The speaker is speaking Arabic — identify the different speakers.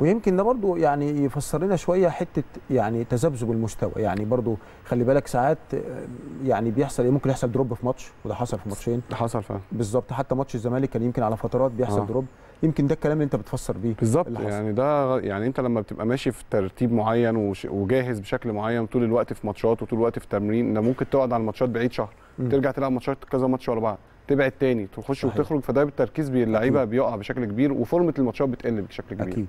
Speaker 1: ويمكن ده برضو يعني يفسر لنا شويه حته يعني تذبذب المستوى يعني برضو خلي بالك ساعات آه، يعني بيحصل ايه ممكن يحصل دروب في ماتش وده حصل في ماتشين ده حصل فعلا بالظبط حتى ماتش الزمالك كان يمكن على فترات بيحصل آه. دروب يمكن ده الكلام اللي انت بتفسر بيه بالظبط
Speaker 2: يعني ده يعني انت لما بتبقى ماشي في ترتيب معين وجاهز بشكل معين طول الوقت في ماتشات وطول الوقت في تمرين ده ممكن تقعد على الماتشات بعيد شهر م. ترجع تلعب ماتشات كذا ماتش ورا بعض تبعد تاني تخش صحيح. وتخرج فده بالتركيز اللعيبه بيقع بشكل كبير وفورمه الماتشات بتقل بشكل كبير أكيد.